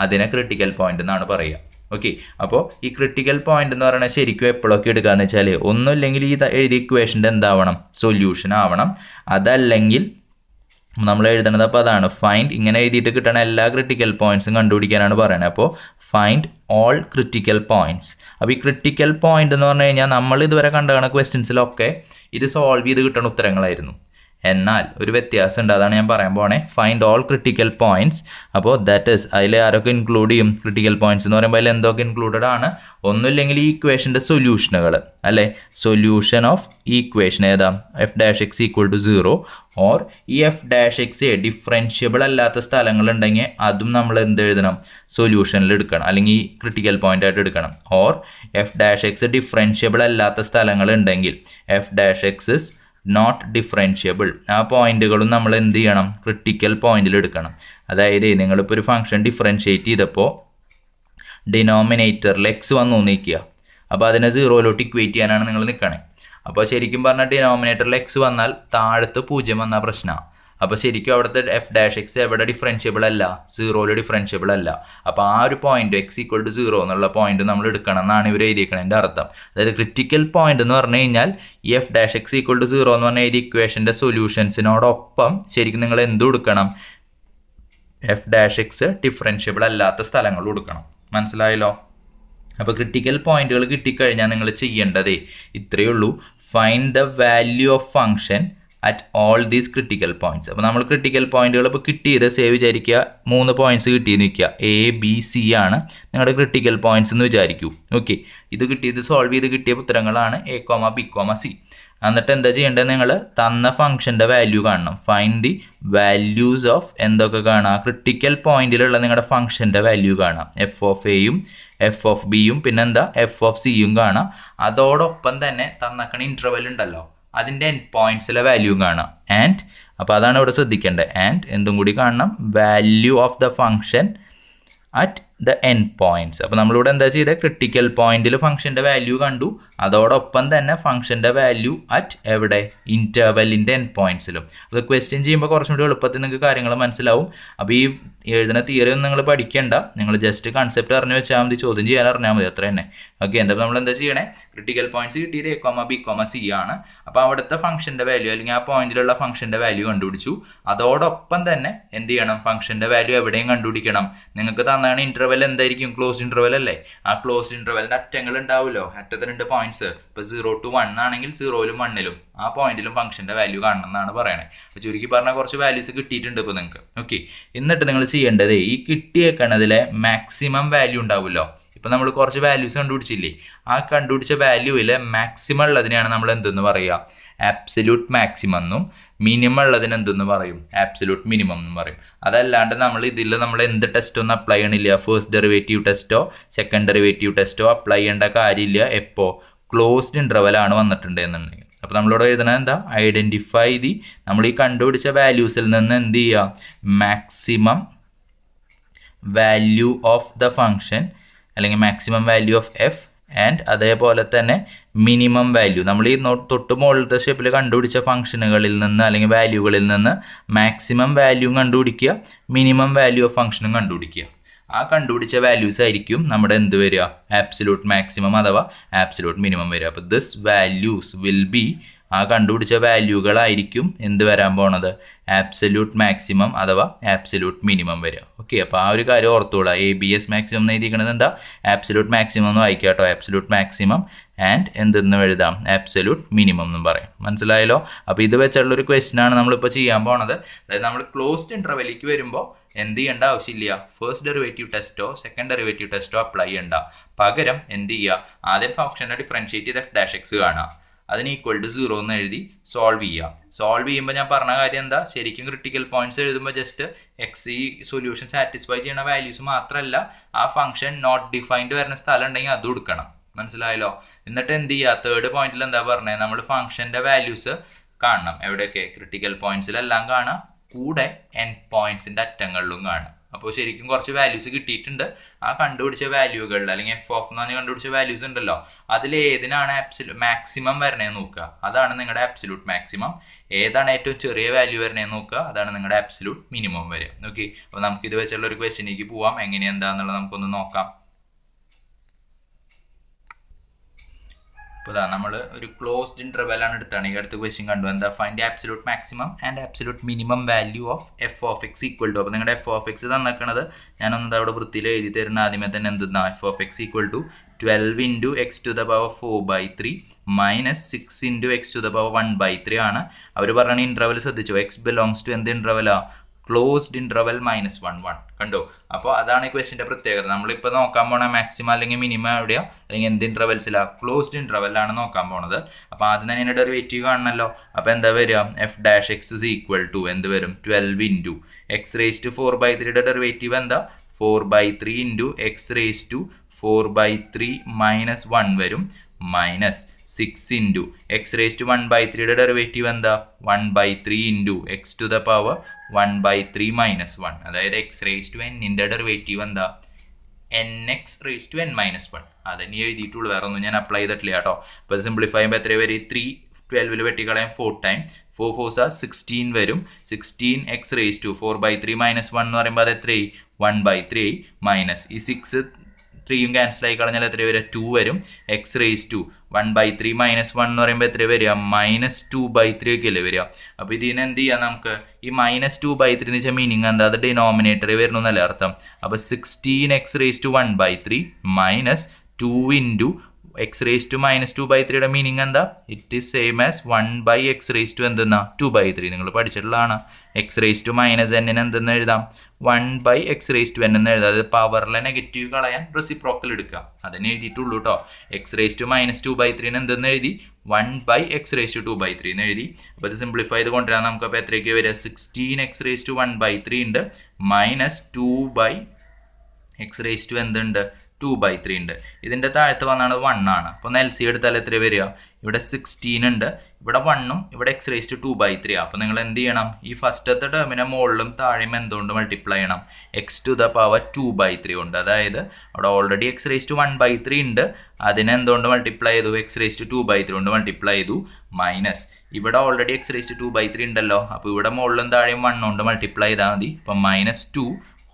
അതിനെ ക്രിട്ടിക്കൽ പോയിന്റ് എന്നാണ് പറയുക ഓക്കെ അപ്പോൾ ഈ ക്രിട്ടിക്കൽ പോയിന്റ് എന്ന് പറയുന്നത് ശരിക്കും എപ്പോഴൊക്കെ എടുക്കുകയെന്ന് വെച്ചാൽ ഒന്നുമില്ലെങ്കിൽ ഈ എഴുതിയ ഇക്വേഷൻ്റെ എന്താവണം സൊല്യൂഷൻ ആവണം അതല്ലെങ്കിൽ നമ്മൾ എഴുതുന്നത് അപ്പോൾ അതാണ് ഫൈൻഡ് ഇങ്ങനെ എഴുതിയിട്ട് കിട്ടണ എല്ലാ ക്രിട്ടിക്കൽ പോയിന്റ്സും കണ്ടുപിടിക്കാനാണ് പറയുന്നത് അപ്പോൾ ഫൈൻഡ് ഓൾ ക്രിട്ടിക്കൽ പോയിന്റ്സ് അപ്പോൾ ഈ ക്രിട്ടിക്കൽ പോയിന്റ് എന്ന് പറഞ്ഞു കഴിഞ്ഞാൽ നമ്മൾ ഇതുവരെ കണ്ടുകണ ക്വസ്റ്റ്യൻസിലൊക്കെ ഇത് സോൾവ് ചെയ്ത് കിട്ടുന്ന ഉത്തരങ്ങളായിരുന്നു എന്നാൽ ഒരു വ്യത്യാസമുണ്ട് അതാണ് ഞാൻ പറയാൻ പോണേ ഫൈൻഡ് ഓൾ ക്രിട്ടിക്കൽ പോയിന്റ്സ് അപ്പോൾ ദാറ്റ് ഇസ് അതിൽ ആരൊക്കെ ഇൻക്ലൂഡ് ചെയ്യും ക്രിട്ടിക്കൽ പോയിന്റ്സ് എന്ന് പറയുമ്പോൾ അതിൽ എന്തൊക്കെ ഇൻക്ലൂഡഡ് ആണ് ഒന്നുമില്ലെങ്കിൽ ഈ ഇക്വേഷൻ്റെ സൊല്യൂഷനുകൾ അല്ലേ സൊല്യൂഷൻ ഓഫ് ഈക്വേഷൻ ഏതാ f dash x equal to zero or ഈ എഫ് ഡാഷ് എക്സ് ഡിഫറൻഷ്യബിൾ അല്ലാത്ത സ്ഥലങ്ങളുണ്ടെങ്കിൽ അതും നമ്മൾ എന്ത് എഴുതണം സൊല്യൂഷനിൽ എടുക്കണം അല്ലെങ്കിൽ ക്രിട്ടിക്കൽ പോയിന്റ് ആയിട്ട് എടുക്കണം or f dash x differentiable അല്ലാത്ത സ്ഥലങ്ങളുണ്ടെങ്കിൽ f dash x not differentiable ആ പോയിന്റുകളും നമ്മൾ എന്ത് ചെയ്യണം ക്രിട്ടിക്കൽ പോയിന്റിൽ എടുക്കണം അതായത് നിങ്ങളിപ്പോൾ ഒരു ഫംഗ്ഷൻ ഡിഫറൻഷ്യേറ്റ് ചെയ്തപ്പോൾ ഡിനോമിനേറ്ററിൽ എക്സ് വന്നു നീക്കുക അപ്പോൾ അതിനെ സീറോയിലോട്ട് ഇക്വേറ്റ് ചെയ്യാനാണ് നിങ്ങൾ നിൽക്കണേ അപ്പോൾ ശരിക്കും പറഞ്ഞാൽ ഡിനോമിനേറ്ററിൽ എക്സ് വന്നാൽ താഴത്ത് പൂജ്യം വന്ന പ്രശ്നമാണ് അപ്പോൾ ശരിക്കും അവിടുത്തെ എഫ് ഡാഷ് എക്സ് എവിടെ ഡിഫറൻഷ്യബിൾ അല്ല സീറോയിൽ ഡിഫറൻഷ്യബിൾ അല്ല അപ്പോൾ ആ ഒരു point x equal to zero എന്നുള്ള പോയിന്റ് നമ്മൾ എടുക്കണം എന്നാണ് ഇവർ എഴുതിയിരിക്കണതിൻ്റെ അർത്ഥം അതായത് ക്രിറ്റിക്കൽ പോയിന്റ് എന്ന് പറഞ്ഞു കഴിഞ്ഞാൽ ഈ f dash x equal to zero എന്ന് പറഞ്ഞ ഈ ഇക്വേഷൻ്റെ സൊല്യൂഷൻസിനോടൊപ്പം ശരിക്കും നിങ്ങൾ എന്ത് കൊടുക്കണം എഫ് ഡാഷ് എക്സ് ഡിഫറൻഷ്യബിൾ അല്ലാത്ത സ്ഥലങ്ങൾ കൊടുക്കണം മനസ്സിലായല്ലോ അപ്പോൾ ക്രിട്ടിക്കൽ പോയിന്റുകൾ കിട്ടിക്കഴിഞ്ഞാൽ നിങ്ങൾ ചെയ്യേണ്ടതേ ഇത്രയേ ഉള്ളൂ find the value of function at all these critical points അപ്പോൾ നമ്മൾ ക്രിട്ടിക്കൽ പോയിന്റുകൾ ഇപ്പോൾ കിട്ടിയത് സേവ് വിചാരിക്കുക മൂന്ന് പോയിന്റ്സ് കിട്ടി നിൽക്കുക എ ബി സി ആണ് നിങ്ങളുടെ ക്രിട്ടിക്കൽ പോയിന്റ്സ് എന്ന് വിചാരിക്കൂ ഓക്കെ ഇത് കിട്ടിയത് സോൾവ് ചെയ്ത് കിട്ടിയ ഉത്തരങ്ങളാണ് a comma b comma c എന്നിട്ട് എന്താ ചെയ്യേണ്ടത് നിങ്ങൾ തന്ന ഫംഗ്ഷൻ്റെ വാല്യൂ കാണണം ഫൈൻ ദി വാല്യൂസ് ഓഫ് എന്തൊക്കെ കാണാം ക്രിട്ടിക്കൽ പോയിന്റിലുള്ള നിങ്ങളുടെ ഫംഗ്ഷൻ്റെ വാല്യൂ കാണാം എഫ് ഓഫ് എയും എഫ് ഓഫ് ബിയും പിന്നെന്താ എഫ് ഓഫ് സിയും കാണാം അതോടൊപ്പം തന്നെ തന്നക്കണ ഇൻ്റർവൽ ഉണ്ടല്ലോ അതിൻ്റെ എൻ പോയിന്റ്സിലെ വാല്യൂ കാണാം ആൻഡ് അപ്പോൾ അതാണ് ഇവിടെ ശ്രദ്ധിക്കേണ്ടത് ആൻഡ് എന്തും കൂടി കാണണം value of the function at the N points അപ്പോൾ നമ്മളിവിടെ എന്താ ചെയ്തത് ക്രിട്ടിക്കൽ പോയിന്റിൽ ഫംഗ്ഷൻ്റെ വാല്യൂ കണ്ടു അതോടൊപ്പം തന്നെ ഫംഗ്ഷൻ്റെ വാല്യൂ അറ്റ് എവിടെ ഇൻ്റർവെല്ലിൻ്റെ എൻ പോയിന്റ്സിലും അത് ക്വസ്റ്റ്യൻ ചെയ്യുമ്പോൾ കുറച്ചും കൂടി എളുപ്പത്തിൽ നിങ്ങൾക്ക് കാര്യങ്ങൾ മനസ്സിലാവും അപ്പോൾ ഈ എഴുതുന്ന തിയറി ഒന്നും നിങ്ങൾ പഠിക്കേണ്ട നിങ്ങൾ ജസ്റ്റ് കൺസെപ്റ്റ് അറിഞ്ഞു വെച്ചാൽ മതി ചോദ്യം ചെയ്യാൻ അറിഞ്ഞാൽ മതി അത്ര തന്നെ ഓക്കെ എന്താ നമ്മൾ എന്താ ചെയ്യണേ ക്രിട്ടിക്കൽ പോയിന്റ്സ് കിട്ടിയത് a comma b comma c ആണ് അപ്പോൾ അവിടുത്തെ ഫംഗ്ഷൻ്റെ വാല്യൂ അല്ലെങ്കിൽ ആ പോയിന്റിലുള്ള ഫംഗ്ഷൻ്റെ വാല്യൂ കണ്ടുപിടിച്ചു അതോടൊപ്പം തന്നെ എന്ത് ചെയ്യണം ഫംഗ്ഷൻ്റെ വാല്യൂ എവിടെയും കണ്ടുപിടിക്കണം നിങ്ങൾക്ക് തന്നാണ് ഇൻ്റർവെൽ ഇൻ്റർവെൽ എന്തായിരിക്കും ക്ലോസ് ഇൻ്റർവെൽ അല്ലേ ആ ക്ലോസ് ഇൻ്റർവെലിൻ്റെ അറ്റങ്ങൾ ഉണ്ടാവുമല്ലോ അറ്റത്തെ രണ്ട് പോയിന്റ്സ് ഇപ്പൊ സീറോ ടു വൺ ആണെങ്കിൽ സീറോയിലും വണ്ണിലും ആ പോയിന്റിലും ഫംഗ്ഷന്റെ വാല്യൂ കാണണം എന്നാണ് പറയുന്നത് അപ്പൊ ചുരുക്കി പറഞ്ഞാൽ കുറച്ച് വാല്യൂസ് കിട്ടിയിട്ടുണ്ട് ഇപ്പൊ നിങ്ങൾക്ക് ഓക്കെ എന്നിട്ട് നിങ്ങൾ ചെയ്യേണ്ടത് ഈ കിട്ടിയേക്കണതിലെ മാക്സിമം വാല്യൂ ഉണ്ടാവുമല്ലോ ഇപ്പൊ നമ്മൾ കുറച്ച് വാല്യൂസ് കണ്ടുപിടിച്ചില്ലേ ആ കണ്ടുപിടിച്ച വാല്യൂവിൽ മാക്സിമം ഉള്ളതിനെയാണ് നമ്മൾ എന്തെന്ന് പറയുക ആപ്സല്യൂട്ട് മാക്സിമം എന്നും മിനിമം ഉള്ളതിന് എന്തെന്ന് പറയും ആബ്സലൂട്ട് മിനിമം എന്ന് പറയും അതല്ലാണ്ട് നമ്മൾ ഇതിൽ നമ്മൾ എന്ത് ടെസ്റ്റ് ഒന്നും അപ്ലൈ ചെയ്യണില്ല ഫസ്റ്റ് ഡെറിവേറ്റീവ് ടെസ്റ്റോ സെക്കൻഡ് ഡെറിവേറ്റീവ് ടെസ്റ്റോ അപ്ലൈ ചെയ്യേണ്ട കാര്യമില്ല എപ്പോൾ ക്ലോസ്ഡ് ആണ് വന്നിട്ടുണ്ട് എന്നുണ്ടെങ്കിൽ അപ്പോൾ നമ്മളിവിടെ എഴുതണത് എന്താ ഐഡൻറ്റിഫൈ ദി നമ്മൾ ഈ കണ്ടുപിടിച്ച വാല്യൂസിൽ നിന്ന് എന്ത് ചെയ്യുക maximum value of the function അല്ലെങ്കിൽ maximum value of f and അതേപോലെ തന്നെ മിനിമം വാല്യൂ നമ്മൾ ഈ തൊട്ട് മുകളിലത്തെ ഷേപ്പിൽ കണ്ടുപിടിച്ച ഫംഗ്ഷനുകളിൽ നിന്ന് അല്ലെങ്കിൽ വാല്യൂകളിൽ നിന്ന് മാക്സിമം വാല്യൂ കണ്ടുപിടിക്കുക മിനിമം വാല്യൂ ഓഫ് ഫംഗ്ഷനും കണ്ടുപിടിക്കുക ആ കണ്ടുപിടിച്ച വാല്യൂസ് ആയിരിക്കും നമ്മുടെ എന്ത് വരിക ആപ്സിലൂട്ട് മാക്സിമം അഥവാ ആപ്സിലൂട്ട് മിനിമം വരിക അപ്പോൾ ദിസ് വാല്യൂസ് വിൽ ബി ആ കണ്ടുപിടിച്ച വാല്യൂകളായിരിക്കും എന്ത് വരാൻ പോണത് ആപ്സല്യൂട്ട് മാക്സിമം അഥവാ ആപ്സല്യൂട്ട് മിനിമം വരിക ഓക്കെ അപ്പോൾ ആ ഒരു കാര്യം ഓർത്തുകൂടാ എ ബി എസ് മാക്സിമം എന്ന് എഴുതിയിരിക്കുന്നത് എന്താ ആപ്സല്യൂട്ട് മാക്സിമം എന്ന് വായിക്കുക കേട്ടോ ആപ്സല്യൂട്ട് മാക്സിമം ആൻഡ് എന്തെന്ന് എഴുതാം ആപ്സല്യൂട്ട് മിനിമം എന്നും പറയും മനസ്സിലായല്ലോ അപ്പോൾ ഇത് വെച്ചുള്ള ഒരു ക്വസ്റ്റ്യൻ ആണ് നമ്മളിപ്പോൾ ചെയ്യാൻ പോണത് അതായത് നമ്മൾ ക്ലോസ്ഡ് ഇൻ്റർവെലിക്ക് വരുമ്പോൾ എന്ത് ചെയ്യേണ്ട ആവശ്യമില്ല ഫസ്റ്റ് ഡെറിവേറ്റീവ് ടെസ്റ്റോ സെക്കൻഡ് ഡെറിവേറ്റീവ് ടെസ്റ്റോ അപ്ലൈ ചെയ്യണ്ട പകരം എന്ത് ചെയ്യുക ആദ്യം ഫംഗ്ഷനെ ഡിഫറൻഷ്യേറ്റ് ചെയ്ത് എഫ് ഡാഷ് എക്സ് കാണാം അതിന് ഈക്വൽ ടു സീറോ എന്ന് എഴുതി സോൾവ് ചെയ്യുക സോൾവ് ചെയ്യുമ്പോൾ ഞാൻ പറഞ്ഞ കാര്യം എന്താ ശരിക്കും ക്രിട്ടിക്കൽ പോയിന്റ്സ് എഴുതുമ്പോൾ ജസ്റ്റ് എക്സ് ഈ സൊല്യൂഷൻ സാറ്റിസ്ഫൈ ചെയ്യുന്ന വാല്യൂസ് മാത്രമല്ല ആ ഫംഗ്ഷൻ നോട്ട് ഡിഫൈൻഡ് വരുന്ന സ്ഥലം ഉണ്ടെങ്കിൽ അത് കൊടുക്കണം മനസ്സിലായല്ലോ എന്നിട്ട് എന്ത് ചെയ്യുക തേർഡ് പോയിന്റിൽ എന്താ പറഞ്ഞത് നമ്മൾ ഫംഗ്ഷന്റെ വാല്യൂസ് കാണണം എവിടെയൊക്കെ ക്രിട്ടിക്കൽ പോയിന്റ്സിലെല്ലാം കാണാം കൂടെ എൻ പോയിന്റ്സിന്റെ അറ്റങ്ങളിലും കാണാം അപ്പോൾ ശരിക്കും കുറച്ച് വാല്യൂസ് കിട്ടിയിട്ടുണ്ട് ആ കണ്ടുപിടിച്ച വാല്യൂകളിൽ അല്ലെങ്കിൽ എഫ് ഓഫ് എന്ന് കണ്ടുപിടിച്ച വാല്യൂസ് ഉണ്ടല്ലോ അതിൽ ഏതിനാണ് ആപ്സിലൂ മാക്സിമം വരണേന്ന് നോക്കുക അതാണ് നിങ്ങളുടെ ആപ്സിലൂട്ട് മാക്സിമം ഏതാണ് ഏറ്റവും ചെറിയ വാല്യൂ വരണേന്ന് നോക്കുക അതാണ് നിങ്ങളുടെ ആപ്സിലൂട്ട് മിനിമം വരെ ഓക്കെ അപ്പോൾ നമുക്ക് ഇത് വെച്ചുള്ള ഒരു ക്വസ്റ്റ്യനിലേക്ക് പോവാം എങ്ങനെയാണ് എന്താണെന്നുള്ളത് നമുക്കൊന്ന് നോക്കാം ഇപ്പോൾ ഇതാ നമ്മൾ ഒരു ക്ലോസ്ഡ് ഇൻ്റർവെല്ലാണ് എടുത്താണ് ഈ അടുത്ത ക്വസ്റ്റ്യൻ കണ്ടു എന്താ find absolute maximum and absolute minimum value of f of x equal to അപ്പോൾ നിങ്ങളുടെ എഫ് ഓഫ് എക്സ് തന്നിക്കണത് ഞാനൊന്നത് അവിടെ വൃത്തിയിൽ എഴുതി തരുന്ന ആദ്യമേ തന്നെ എന്തെന്നാ f of x equal to twelve into x to the power four by three minus six into x to the power one by three ആണ് അവർ പറയുന്ന ഇൻ്റർവെൽ ശ്രദ്ധിച്ചു എക്സ് ബിലോങ്സ് ടു എന്ത് ഇൻ്റർവെലാണ് closed interval minus one one കണ്ടോ അപ്പോൾ അതാണ് ഈ ക്വസ്റ്റിന്റെ പ്രത്യേകത നമ്മളിപ്പോൾ നോക്കാൻ പോണ മാക്സിമം അല്ലെങ്കിൽ മിനിമം എവിടെയോ അല്ലെങ്കിൽ എന്ത് ഇൻ്റർവെൽസിലാണ് ക്ലോസ്ഡ് ഇൻ്റർവെല്ലാണ് നോക്കാൻ പോണത് അപ്പോൾ ആദ്യം തന്നെ എൻ്റെ ഡെറിവേറ്റീവ് കാണണല്ലോ അപ്പോൾ എന്താ വരിക f dash x is equal to എന്ത് വരും twelve into x raise to four by ത്രീയുടെ ഡെറിവേറ്റീവ് എന്താ four by three into x raise to four by three minus one വരും minus six into x raise to one by ത്രീയുടെ ഡെറിവേറ്റീവ് എന്താ one by three into x to the power one by three minus one അതായത് എക്സ് റേസ് ടു എൻ നിന്റെ ഡെറിവേറ്റീവ് എന്താ n x raise to n minus one അതന്നെ എഴുതിയിട്ടുള്ളൂ വേറെ ഒന്നും ഞാൻ അപ്ലൈ ചെയ്തിട്ടില്ല കേട്ടോ അപ്പോൾ അത് സിംപ്ലിഫൈ ചെയ്യുമ്പോൾ എത്ര വരും ത്രീ ട്വൽവിൽ വെട്ടിക്കളയാൻ ഫോർ ടൈം ഫോർ ഫോർസ സിക്സ്റ്റീൻ വരും sixteen x raise to four by three minus one എന്ന് പറയുമ്പോൾ അത് എത്രയായി വൺ ബൈ ത്രീ മൈനസ് ഈ സിക്സ് ത്രീയും ക്യാൻസൽ ആയി കളഞ്ഞാൽ എത്ര വരും ടു വരും x raise to one by three minus one എന്ന് പറയുമ്പോൾ എത്ര വരിക മൈനസ് ടു ബൈ ത്രീ ഒക്കെ അല്ലേ വരിക അപ്പോൾ ഇതിന് എന്ത് ചെയ്യാം നമുക്ക് ഈ മൈനസ് ടു ബൈ ത്രീ എന്ന് വെച്ചാൽ മീനിങ് എന്താ അത് ഡിനോമിനേറ്ററിൽ വരണം എന്നല്ലേ അർത്ഥം അപ്പോൾ sixteen x raise to one by three minus two into x raise to minus two by ത്രീയുടെ മീനിങ് എന്താ it is same as one by x raise to എന്തെന്നാ ടു ബൈ ത്രീ നിങ്ങൾ പഠിച്ചിട്ടുള്ളതാണ് എക്സ് റേസ് ടു മൈനസ് എന്നിന് എന്തെന്ന് എഴുതാം one by x raise to n എന്ന് എഴുതാം അതായത് പവറിലെ നെഗറ്റീവ് കളയാൻ റെസിപ്രോക്കൽ എടുക്കുക അതിനെ എഴുതിയിട്ടുള്ളൂ കേട്ടോ x raise to minus two by ത്രീന് എന്തെന്ന് എഴുതി one by x raise to two by three എന്ന് എഴുതി അപ്പോൾ ഇത് സിംപ്ലിഫൈ ചെയ്ത് കൊണ്ടുവരാം നമുക്ക് അപ്പോൾ എത്രയ്ക്ക് വരിക sixteen x raise to one by three ഉണ്ട് minus two by x raise to എന്തുണ്ട് ടു ബൈ ത്രീ ഉണ്ട് ഇതിൻ്റെ താഴത്ത് വന്നാണ് വൺ ആണ് അപ്പോൾ ഒന്ന് എൽ സി എടുത്താൽ എത്ര വരിക ഇവിടെ സിക്സ്റ്റീൻ ഉണ്ട് ഇവിടെ വണ്ണും ഇവിടെ X raised two by three അപ്പോൾ നിങ്ങൾ എന്ത് ചെയ്യണം ഈ ഫസ്റ്റത്തെ ടേമിനെ മുകളിലും താഴെയും എന്തുകൊണ്ട് മൾട്ടിപ്ലൈ ചെയ്യണം x to the power two by three ഉണ്ട് അതായത് അവിടെ already x raised one by three ഉണ്ട് അതിനെ എന്തുകൊണ്ട് മൾട്ടിപ്ലൈ ചെയ്തു x raised two by three കൊണ്ട് മൾട്ടിപ്ലൈ ചെയ്തു മൈനസ് ഇവിടെ already x raised two by three ഉണ്ടല്ലോ അപ്പോൾ ഇവിടെ മുകളിലും താഴെയും വണ്ണുകൊണ്ട് മൾട്ടിപ്ലൈ ചെയ്താൽ മതി ഇപ്പം minus two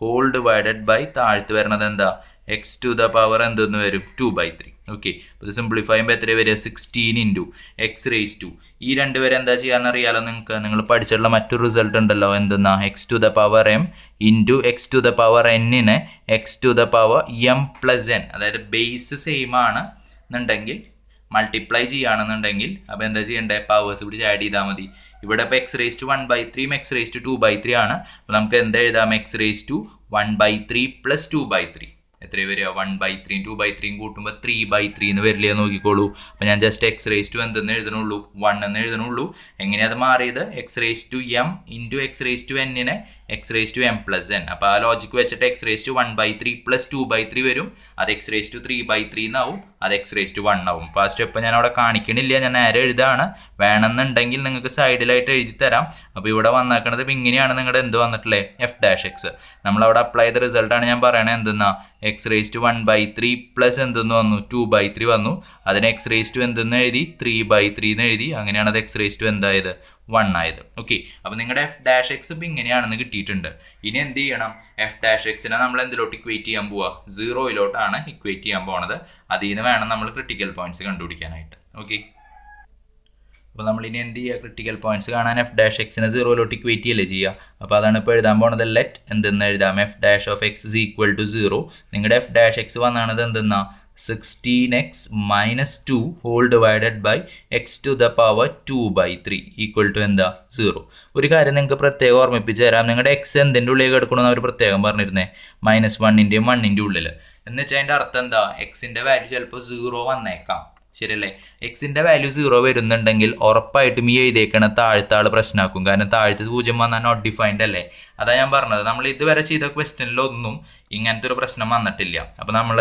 whole divided by താഴ്ത്ത് വരുന്നത് എന്താ എക്സ് ടു ദ പവർ എന്തെന്ന് വരും ടു ബൈ ത്രീ ഓക്കെ ഇത് സിംപ്ലിഫൈ ചെയ്യുമ്പോൾ എത്ര വരിക sixteen into x raise to ഈ രണ്ട് പേരെ എന്താ ചെയ്യാന്നറിയാലോ നിങ്ങൾക്ക് നിങ്ങൾ പഠിച്ചിട്ടുള്ള മറ്റൊരു റിസൾട്ട് ഉണ്ടല്ലോ എന്തെന്നാ x to the power m into x to the power എന്നിന് x to the power m plus n അതായത് ബേസ് സെയിം ആണ് എന്നുണ്ടെങ്കിൽ മൾട്ടിപ്ലൈ ചെയ്യുകയാണെന്നുണ്ടെങ്കിൽ അപ്പോൾ എന്താ ചെയ്യേണ്ടത് പവേഴ്സ് ഇവിടെ ആഡ് ചെയ്താൽ മതി ഇവിടെ ഇപ്പോൾ x raise to one by ത്രീയും x raise to two by three ആണ് അപ്പോൾ നമുക്ക് എന്താ എഴുതാം x raise to one by three plus two by three എത്ര വരിക വൺ ബൈ ത്രീയും ടു ബൈ ത്രീയും കൂട്ടുമ്പോൾ ത്രീ ബൈ ത്രീ എന്ന് വരില്ല നോക്കിക്കോളൂ അപ്പം ഞാൻ ജസ്റ്റ് എക്സ് റേസ് ടു എന്തെന്ന് എഴുതണുള്ളൂ വൺ എന്ന് എഴുതണുള്ളൂ എങ്ങനെയാണ് അത് മാറിയത് x raise to m into x raise to എന്നിനെ x raise to m plus n അപ്പൊ ആ ലോജിക്ക് വെച്ചിട്ട് x raise to one by three plus two by three വരും അത് x raise to three by three എന്നാവും അത് എക്സ് റേസ് ടു വൺ ആവും അപ്പൊ ആ സ്റ്റെപ്പ് ഞാൻ അവിടെ കാണിക്കണില്ല ഞാൻ നേരെ എഴുതാണ് വേണമെന്നുണ്ടെങ്കിൽ നിങ്ങൾക്ക് സൈഡിലായിട്ട് എഴുതി തരാം അപ്പൊ ഇവിടെ വന്നേക്കണത് ഇപ്പം ഇങ്ങനെയാണ് നിങ്ങളുടെ എന്ത് വന്നിട്ടില്ലേ എഫ് ഡാഷ് എക്സ് നമ്മൾ അവിടെ അപ്ലൈ ചെയ്ത റിസൾട്ട് ആണ് ഞാൻ പറയണത് എന്തെന്നാ x raise to one by three plus എന്തെന്ന് വന്നു ടു ബൈ ത്രീ വന്നു അതിന് എക്സ് റേസ് ടു എന്തെന്ന് എഴുതി ത്രീ ബൈ ത്രീ എന്ന് എഴുതി അങ്ങനെയാണ് അത് എക്സ് റേസ് ടു എന്തായത് വൺ ആയത് ഓക്കെ അപ്പോൾ നിങ്ങളുടെ എഫ് ഡാഷ് എക്സ് ഇപ്പോൾ ഇങ്ങനെയാണെന്ന് കിട്ടിയിട്ടുണ്ട് ഇനി എന്ത് ചെയ്യണം എഫ് ഡാഷ് എക്സിനെ നമ്മൾ എന്തിലോട്ട് ഇക്വേറ്റ് ചെയ്യാൻ പോവുക സീറോയിലോട്ടാണ് ഇക്വേറ്റ് ചെയ്യാൻ പോണത് അതിൽ നിന്ന് വേണം നമ്മൾ ക്രിട്ടിക്കൽ പോയിന്റ്സ് കണ്ടുപിടിക്കാനായിട്ട് ഓക്കെ അപ്പോൾ നമ്മൾ ഇനി എന്ത് ചെയ്യുക ക്രിട്ടിക്കൽ പോയിന്റ്സ് കാണാൻ എഫ് ഡാഷ് എക്സിനെ സീറോയിലോട്ട് ഇക്വേറ്റ് ചെയ്യല്ലേ ചെയ്യുക അപ്പോൾ അതാണ് ഇപ്പോൾ എഴുതാൻ പോണത് ലെറ്റ് എന്തെന്ന് എഴുതാം f dash of x is equal to zero നിങ്ങളുടെ എഫ് ഡാഷ് എക്സ് വന്നാണത് എന്തെന്നാ sixteen x minus two whole divided by x to the power two by three equal to എന്താ സീറോ ഒരു കാര്യം നിങ്ങൾക്ക് പ്രത്യേകം ഓർമ്മിപ്പിച്ച് തരാം നിങ്ങളുടെ എക്സ് എന്തിൻ്റെ ഉള്ളിലേക്ക് എടുക്കണമെന്ന് അവർ പ്രത്യേകം പറഞ്ഞിരുന്നേ മൈനസ് വണ്ണിൻ്റെയും വണ്ണിൻ്റെ ഉള്ളിൽ എന്ന് വെച്ചാൽ അതിൻ്റെ അർത്ഥം എന്താ എക്സിൻ്റെ വാല്യൂ ചിലപ്പോൾ സീറോ വന്നേക്കാം ശരിയല്ലേ എക്സിൻ്റെ വാല്യൂ സീറോ വരുന്നുണ്ടെങ്കിൽ ഉറപ്പായിട്ടും ഈ എഴുതിയേക്കണ താഴത്തെ ആൾ പ്രശ്നമാക്കും കാരണം താഴത്തെ പൂജ്യം വന്നാൽ നോട്ട് ഡിഫൈൻഡ് അല്ലേ അതാണ് ഞാൻ പറഞ്ഞത് നമ്മൾ ഇതുവരെ ചെയ്ത ക്വസ്റ്റ്യനിലൊന്നും ഇങ്ങനത്തെ ഒരു പ്രശ്നം വന്നിട്ടില്ല അപ്പോൾ നമ്മൾ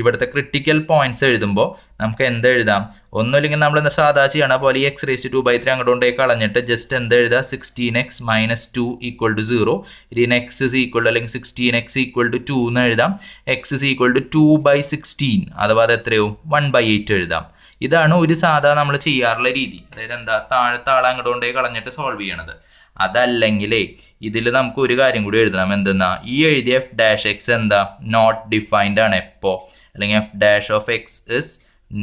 ഇവിടുത്തെ ക്രിട്ടിക്കൽ പോയിന്റ്സ് എഴുതുമ്പോൾ നമുക്ക് എന്ത് എഴുതാം ഒന്നുമില്ലെങ്കിൽ നമ്മൾ സാധാ ചെയ്യണ പോലെ ഈ x raise two by three അങ്ങോട്ട് കൊണ്ടുപോയി കളഞ്ഞിട്ട് ജസ്റ്റ് എന്ത് എഴുതുക sixteen x minus two equal to zero ഇതിന് എക്സ് ഇസ് ഈക്വൽ അല്ലെങ്കിൽ sixteen x equal to two എന്ന് എഴുതാം x is equal to two by sixteen അഥവാ അത് എത്രയോ വൺ ബൈ എയ്റ്റ് എഴുതാം ഇതാണ് ഒരു സാധാ നമ്മൾ ചെയ്യാറുള്ള രീതി അതായത് എന്താ താഴത്തെ ആളെ അങ്ങോട്ട് കൊണ്ടേ കളഞ്ഞിട്ട് സോൾവ് ചെയ്യണത് അതല്ലെങ്കിലേ ഇതിൽ നമുക്ക് ഒരു കാര്യം കൂടി എഴുതണം എന്തെന്നാ ഈ എഴുതിയ എഫ് ഡാഷ് എക്സ് എന്താ നോട്ട് ഡിഫൈൻഡ് ആണ് എപ്പോൾ അല്ലെങ്കിൽ f dash of x is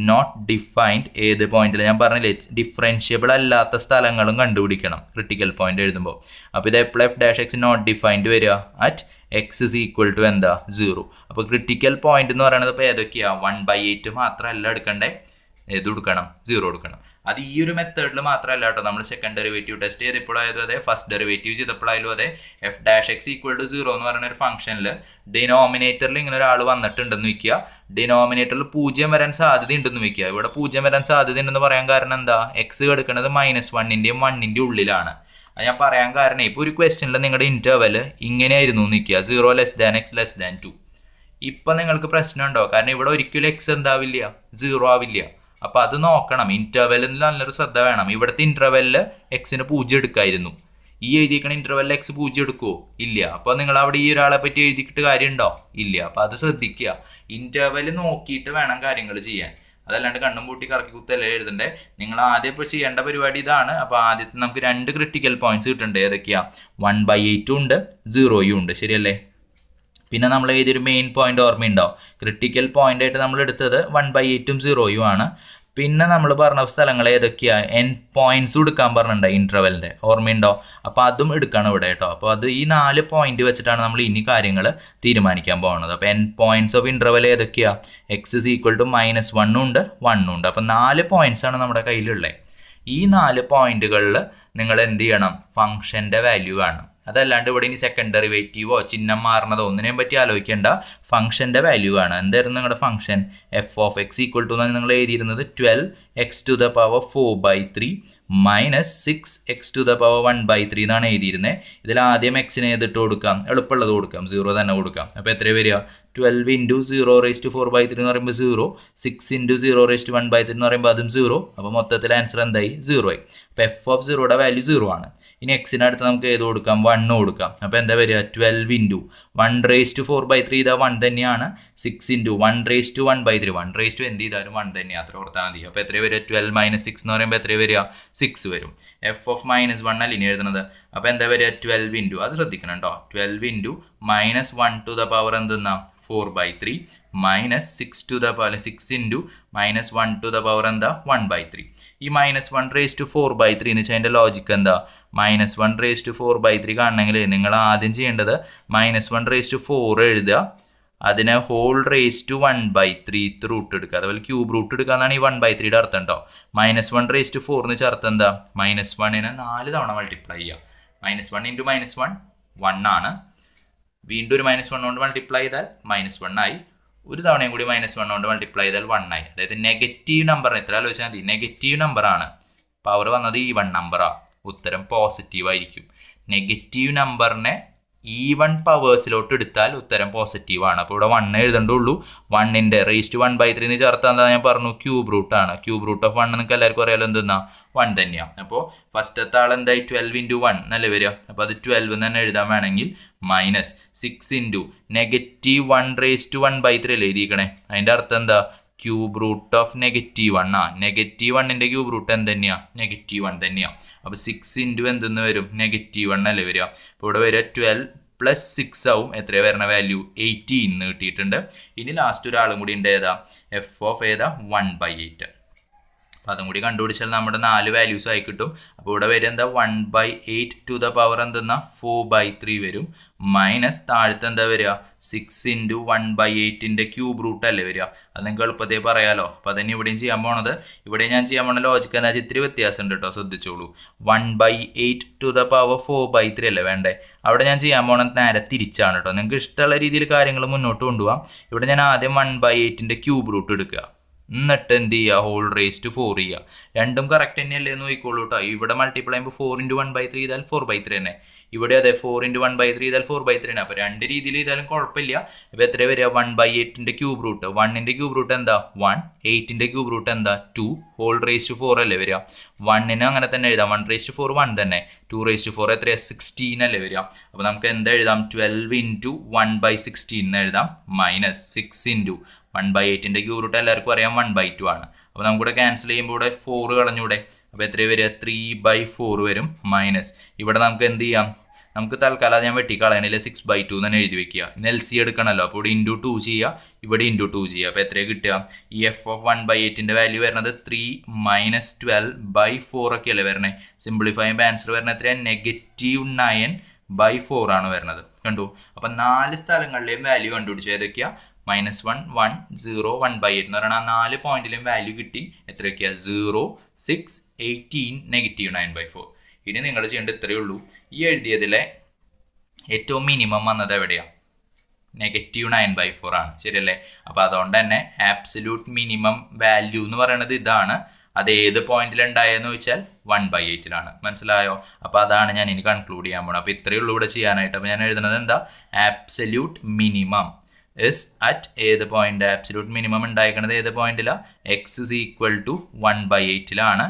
not defined ഏത് പോയിന്റിൽ ഞാൻ പറഞ്ഞില്ലേ ഡിഫറൻഷ്യബിൾ അല്ലാത്ത സ്ഥലങ്ങളും കണ്ടുപിടിക്കണം ക്രിട്ടിക്കൽ പോയിന്റ് എഴുതുമ്പോൾ അപ്പോൾ ഇത് എപ്പോൾ f dash x not defined വരിക at x is equal to എന്താ സീറോ അപ്പോൾ ക്രിട്ടിക്കൽ പോയിന്റ് എന്ന് പറയുന്നത് ഇപ്പൊ ഏതൊക്കെയാ വൺ ബൈ എയ്റ്റ് മാത്രമല്ല എടുക്കണ്ടേ ഏത് കൊടുക്കണം സീറോ എടുക്കണം അത് ഈ ഒരു മെത്തേഡിൽ മാത്രമല്ല കേട്ടോ നമ്മൾ സെക്കൻഡ് ഡെറിവേറ്റീവ് ടെസ്റ്റ് ചെയ്തപ്പോഴായാലും അതെ ഫസ്റ്റ് ഡെറിവേറ്റീവ് ചെയ്തപ്പോഴായാലും അതെ f dash x equal to zero എന്ന് പറയുന്ന ഒരു ഫംഗ്ഷനിൽ ഡിനോമിനേറ്ററിൽ ഇങ്ങനെ ഒരാൾ വന്നിട്ടുണ്ടെന്ന് വയ്ക്കുക ഡിനോമിനേറ്ററിൽ പൂജ്യം വരാൻ സാധ്യത ഉണ്ടെന്ന് വയ്ക്കുക ഇവിടെ പൂജ്യം വരാൻ സാധ്യത ഉണ്ടെന്ന് പറയാൻ കാരണം എന്താ എക്സ് എടുക്കുന്നത് മൈനസ് വണ്ണിൻ്റെയും വണ്ണിൻ്റെ ഉള്ളിലാണ് അത് ഞാൻ പറയാൻ കാരണം ഇപ്പോൾ ഒരു ക്വസ്റ്റ്യനിൽ നിങ്ങളുടെ ഇന്റർവൽ ഇങ്ങനെയായിരുന്നു നിൽക്കുക zero less than x less than two ഇപ്പം നിങ്ങൾക്ക് പ്രശ്നമുണ്ടോ കാരണം ഇവിടെ ഒരിക്കലും എക്സ് എന്താവില്ല സീറോ ആവില്ല അപ്പോൾ അത് നോക്കണം ഇന്റർവെല്ലിൽ നല്ലൊരു ശ്രദ്ധ വേണം ഇവിടുത്തെ ഇൻ്റർവെല്ലിൽ എക്സിന് പൂജ്യം എടുക്കായിരുന്നു ഈ എഴുതിയിരിക്കണ ഇൻ്റർവെല്ലിൽ എക്സ് പൂജ്യം എടുക്കുമോ ഇല്ല അപ്പോൾ നിങ്ങൾ അവിടെ ഈ ഒരാളെ പറ്റി എഴുതിക്കിട്ട് കാര്യമുണ്ടോ ഇല്ല അപ്പോൾ അത് ശ്രദ്ധിക്കുക ഇന്റർവെല് നോക്കിയിട്ട് വേണം കാര്യങ്ങൾ ചെയ്യാൻ അതല്ലാണ്ട് കണ്ണും പൂട്ടി കറക്കി കുത്തല്ലേ എഴുതണ്ടേ നിങ്ങൾ ആദ്യം ഇപ്പോൾ ചെയ്യേണ്ട പരിപാടി ഇതാണ് അപ്പോൾ ആദ്യത്തെ നമുക്ക് രണ്ട് ക്രിട്ടിക്കൽ പോയിന്റ്സ് കിട്ടുന്നുണ്ട് ഏതൊക്കെയാ വൺ ബൈ എയ്റ്റും ഉണ്ട് സീറോയും ഉണ്ട് ശരിയല്ലേ പിന്നെ നമ്മൾ ഏതൊരു മെയിൻ പോയിന്റ് ഓർമ്മയുണ്ടാവും ക്രിട്ടിക്കൽ പോയിന്റ് ആയിട്ട് നമ്മൾ എടുത്തത് വൺ ബൈ എയ്റ്റും സീറോയും ആണ് പിന്നെ നമ്മൾ പറഞ്ഞ സ്ഥലങ്ങൾ ഏതൊക്കെയാണ് എൻ പോയിന്റ്സ് എടുക്കാൻ പറഞ്ഞിട്ടുണ്ട് ഇന്റർവെലിന്റെ ഓർമ്മയുണ്ടോ അപ്പോൾ അതും എടുക്കണം ഇവിടെ കേട്ടോ അപ്പോൾ അത് ഈ നാല് പോയിന്റ് വെച്ചിട്ടാണ് നമ്മൾ ഇനി കാര്യങ്ങൾ തീരുമാനിക്കാൻ പോകുന്നത് അപ്പോൾ എൻ പോയിന്റ്സ് ഓഫ് ഇന്റർവൽ ഏതൊക്കെയാ x is equal to minus വണ്ണും ഉണ്ട് വണ്ണും ഉണ്ട് അപ്പോൾ നാല് പോയിന്റ്സ് ആണ് നമ്മുടെ കയ്യിലുള്ളത് ഈ നാല് പോയിന്റുകളിൽ നിങ്ങൾ എന്ത് ചെയ്യണം ഫംഗ്ഷന്റെ വാല്യൂ ആണ് അതല്ലാണ്ട് ഇവിടെ ഇനി സെക്കൻഡ് ഡെറിവേറ്റീവോ ചിഹ്നം മാറണതോ ഒന്നിനെയും പറ്റി ആലോചിക്കേണ്ട ഫംഗ്ഷൻ്റെ വാല്യൂ ആണ് എന്തായിരുന്നു നിങ്ങളുടെ function f of x equal to എന്നാണ് നിങ്ങൾ എഴുതിയിരുന്നത് twelve x to the power four by three minus six x to the power one by three എന്നാണ് എഴുതിയിരുന്നത് ഇതിൽ ആദ്യം എക്സിനെ ഏതിട്ട് കൊടുക്കാം എളുപ്പമുള്ളത് കൊടുക്കാം സീറോ തന്നെ കൊടുക്കാം അപ്പോൾ എത്ര വരിക twelve into zero raise to four by three എന്ന് പറയുമ്പോൾ zero six into zero raise to one by three എന്ന് പറയുമ്പോൾ അതും സീറോ അപ്പോൾ മൊത്തത്തിൽ ആൻസർ എന്തായി സീറോ ആയി അപ്പോൾ എഫ് ഓഫ് സീറോയുടെ വാല്യൂ സീറോ ആണ് ഇനി എക്സിന് അടുത്ത് നമുക്ക് ഏത് കൊടുക്കാം വണ്ണ് കൊടുക്കാം അപ്പൊ എന്താ വരിക twelve into one raise to four by three ഇതാ വൺ തന്നെയാണ് six into one raise to one by three one raise to എന്ത് ചെയ്താലും വൺ തന്നെയാണ് അത്ര കൊടുത്താൽ മതി അപ്പൊ എത്ര വരിക ട്വൽവ് മൈനസ് സിക്സ് എന്ന് പറയുമ്പോൾ എത്ര വരിക സിക്സ് വരും എഫ് ഓഫ് മൈനസ് വൺ അല്ല ഇനി എഴുതുന്നത് അപ്പൊ എന്താ വരിക ട്വൽവ് ഇൻറ്റു അത് ശ്രദ്ധിക്കണം കേട്ടോ twelve into minus one to the power എന്തെന്നാ four by three minus six to the power six into minus one to the power എന്താ വൺ ബൈ ത്രീ ഈ minus one raise to four by three എന്ന് വെച്ചാൽ അതിൻ്റെ ലോജിക്ക് എന്താ minus one raise to four by three കാണണമെങ്കിൽ നിങ്ങൾ ആദ്യം ചെയ്യേണ്ടത് minus one raise to four എഴുതുക അതിനെ whole raise to one by three root എടുക്കുക അതുപോലെ ക്യൂബ് റൂട്ട് എടുക്കുക എന്നാണ് ഈ വൺ ബൈ ത്രീയുടെ അർത്ഥം ഉണ്ടോ minus one raise to four എന്ന് വെച്ചാൽ അർത്ഥം എന്താ മൈനസ് വണ്ണിനെ നാല് തവണ മൾട്ടിപ്ലൈ ചെയ്യുക minus one into minus one one ആണ് വീണ്ടും ഒരു മൈനസ് വൺ കൊണ്ട് മൾട്ടിപ്ലൈ ചെയ്താൽ മൈനസ് വൺ ആയി ഒരു തവണയും കൂടി മൈനസ് വൺ കൊണ്ട് മൾട്ടിപ്ലൈ ചെയ്താൽ വൺ ആയി അതായത് നെഗറ്റീവ് നമ്പർ എത്ര ആലോചിച്ചാൽ മതി നെഗറ്റീവ് നമ്പറാണ് പവർ വന്നത് ഈ വൺ നമ്പറാണ് ഉത്തരം പോസിറ്റീവ് ആയിരിക്കും നെഗറ്റീവ് നമ്പറിനെ വൺ e പവേഴ്സിലോട്ട് എടുത്താൽ ഉത്തരം പോസിറ്റീവ് ആണ് അപ്പോൾ ഇവിടെ വൺ ഉള്ളൂ വണ്ണിൻ്റെ ടു വൺ ബൈ ത്രീ എന്ന് ചേർത്താൽ എന്താ ഞാൻ പറഞ്ഞു ക്യൂബ് റൂട്ട് ആണ് ക്യൂബ് റൂട്ട് ഓഫ് വൺ നിങ്ങൾക്ക് എല്ലാവർക്കും അറിയാലോ എന്തെന്നാ വൺ തന്നെയാണ് അപ്പോൾ ഫസ്റ്റത്തെ ആൾ എന്തായി ട്വൽവ് ഇൻറ്റു വൺ നല്ല വരിക അപ്പോൾ അത് ട്വൽവ് എന്ന് തന്നെ എഴുതാൻ വേണമെങ്കിൽ minus six into negative one raise to one by three അല്ലേ എഴുതിയിരിക്കണേ അതിൻ്റെ അർത്ഥം എന്താ cube root of negative one ആ നെഗറ്റീവ് വണ്ണിന്റെ ക്യൂബ് റൂട്ട് എന്ത് തന്നെയാണ് നെഗറ്റീവ് വൺ തന്നെയാണ് അപ്പൊ സിക്സ് ഇൻറ്റു എന്തെന്ന് വരും നെഗറ്റീവ് വൺ അല്ലേ വരിക അപ്പൊ ഇവിടെ വരിക ട്വൽവ് പ്ലസ് സിക്സ് ആവും എത്രയാണ് വരണ വാല്യൂ എയ്റ്റീൻ കിട്ടിയിട്ടുണ്ട് ഇനി ലാസ്റ്റ് ഒരാളും കൂടി ഉണ്ട് ഏതാ എഫ് ഓഫ് ഏതാ വൺ ബൈ എയ്റ്റ് അപ്പോൾ അതും കൂടി കണ്ടുപിടിച്ചാൽ നമ്മുടെ നാല് വാല്യൂസ് ആയി കിട്ടും അപ്പോൾ ഇവിടെ വരും എന്താ one by eight to the power എന്തെന്നാ ഫോർ ബൈ ത്രീ വരും മൈനസ് താഴത്തെ എന്താ വരിക സിക്സ് ഇൻറ്റു വൺ ബൈ എയ്റ്റിൻ്റെ ക്യൂബ് റൂട്ട് അല്ലേ വരിക അത് നിങ്ങൾക്ക് എളുപ്പത്തിൽ പറയാലോ അപ്പോൾ അതന്നെ ഇവിടെയും ചെയ്യാൻ പോണത് ഇവിടെ ഞാൻ ചെയ്യാൻ പോണ ലോജിക്ക് എന്താ വെച്ചാൽ ഇത്തിരി വ്യത്യാസമുണ്ട് കേട്ടോ ശ്രദ്ധിച്ചോളൂ one by eight to the power four by three അല്ലേ വേണ്ടേ അവിടെ ഞാൻ ചെയ്യാൻ പോണത് നേരെ തിരിച്ചാണ് കേട്ടോ നിങ്ങൾക്ക് ഇഷ്ടമുള്ള രീതിയിൽ കാര്യങ്ങൾ മുന്നോട്ട് കൊണ്ടുപോകാം ഇവിടെ ഞാൻ ആദ്യം വൺ ബൈ എയ്റ്റിൻ്റെ ക്യൂബ് റൂട്ട് എടുക്കുക എന്നിട്ട് എന്ത് ചെയ്യുക ഹോൾ റേസ് ടു ഫോർ ചെയ്യുക രണ്ടും കറക്റ്റ് തന്നെയല്ലേ എന്ന് നോക്കിക്കോളൂ കേട്ടോ ഇവിടെ മൾട്ടിപ്ലൈ ചെയ്യുമ്പോൾ four into one by three ചെയ്താൽ ഫോർ ബൈ ത്രീ തന്നെ ഇവിടെ അതെ four into one by three ചെയ്താൽ ഫോർ ബൈ ത്രീ തന്നെ അപ്പോൾ രണ്ട് രീതിയിൽ ചെയ്താലും കുഴപ്പമില്ല ഇപ്പോൾ എത്ര വരിക വൺ ബൈ എയ്റ്റിൻ്റെ ക്യൂബ് റൂട്ട് വണ്ണിൻ്റെ ക്യൂബ് റൂട്ട് എന്താ വൺ എയ്റ്റിൻ്റെ ക്യൂബ് റൂട്ട് എന്താ two whole raise to four അല്ലേ വരിക വണ്ണിന് അങ്ങനെ തന്നെ എഴുതാം one raise to four one തന്നെ ടു റേസ് ടു ഫോർ എത്രയാ സിക്സ്റ്റീൻ അല്ലേ വരിക അപ്പോൾ നമുക്ക് എന്താ എഴുതാം twelve into one by sixteen എന്ന് എഴുതാം minus six into one by എയ്റ്റിൻ്റെ ക്യൂ റൂട്ട് എല്ലാവർക്കും അറിയാം വൺ ബൈ ടു ആണ് അപ്പോൾ നമുക്കിവിടെ ക്യാൻസൽ ചെയ്യുമ്പോൾ ഇവിടെ ഫോർ കളഞ്ഞൂടെ അപ്പോൾ എത്രയും വരിക ത്രീ ബൈ ഫോർ വരും മൈനസ് ഇവിടെ നമുക്ക് എന്ത് ചെയ്യാം നമുക്ക് തൽക്കാലം അത് ഞാൻ വെട്ടിക്കളയണില്ല സിക്സ് ബൈ ടു തന്നെ എഴുതി വെക്കുക ഇന്ന് എൽ സി എടുക്കണമല്ലോ അപ്പോൾ ഇവിടെ ഇൻറ്റു ടു ചെയ്യുക ഇവിടെ ഇൻറ്റു ടു ചെയ്യുക അപ്പോൾ എത്രയാണ് കിട്ടുക ഈ എഫ് ഓഫ് വൺ ബൈ എയ്റ്റിൻ്റെ വാല്യൂ വരുന്നത് three minus twelve by four ഒക്കെ അല്ലേ വരണേ സിംപ്ലിഫൈ ചെയ്യുമ്പോൾ ആൻസർ വരുന്നത് എത്രയാണ് നെഗറ്റീവ് നയൻ ബൈ ഫോർ ആണ് വരുന്നത് കണ്ടു അപ്പം നാല് സ്ഥലങ്ങളിലെയും വാല്യൂ കണ്ടുപിടിച്ചു ഏതൊക്കെയാണ് minus one one zero one by eight എന്ന് പറയുന്നത് ആ നാല് പോയിന്റിലും വാല്യൂ കിട്ടി എത്രയൊക്കെയാണ് zero six eighteen negative nine by four ഇനി നിങ്ങൾ ചെയ്യേണ്ടത് ഇത്രയേ ഉള്ളൂ ഈ എഴുതിയതിലെ ഏറ്റവും മിനിമം വന്നത് എവിടെയാണ് നെഗറ്റീവ് നയൻ ബൈ ഫോർ ആണ് ശരിയല്ലേ അപ്പോൾ അതുകൊണ്ട് തന്നെ ആബ്സല്യൂട്ട് മിനിമം വാല്യൂ എന്ന് പറയുന്നത് ഇതാണ് അത് ഏത് പോയിന്റിലുണ്ടായെന്ന് ചോദിച്ചാൽ വൺ ബൈ എയ്റ്റിലാണ് മനസ്സിലായോ അപ്പോൾ അതാണ് ഞാൻ ഇനി കൺക്ലൂഡ് ചെയ്യാൻ പോകുന്നത് അപ്പോൾ ഇത്രയേ ഉള്ളൂ ഇവിടെ ചെയ്യാനായിട്ട് അപ്പോൾ ഞാൻ എഴുതുന്നത് എന്താ ആപ്സല്യൂട്ട് മിനിമം ഇസ് അറ്റ് ഏത് പോയിന്റ് ആബ്സലൂട്ട് മിനിമം ഉണ്ടായിരിക്കുന്നത് ഏത് പോയിന്റിലാണ് x is equal to one by എയ്റ്റിലാണ്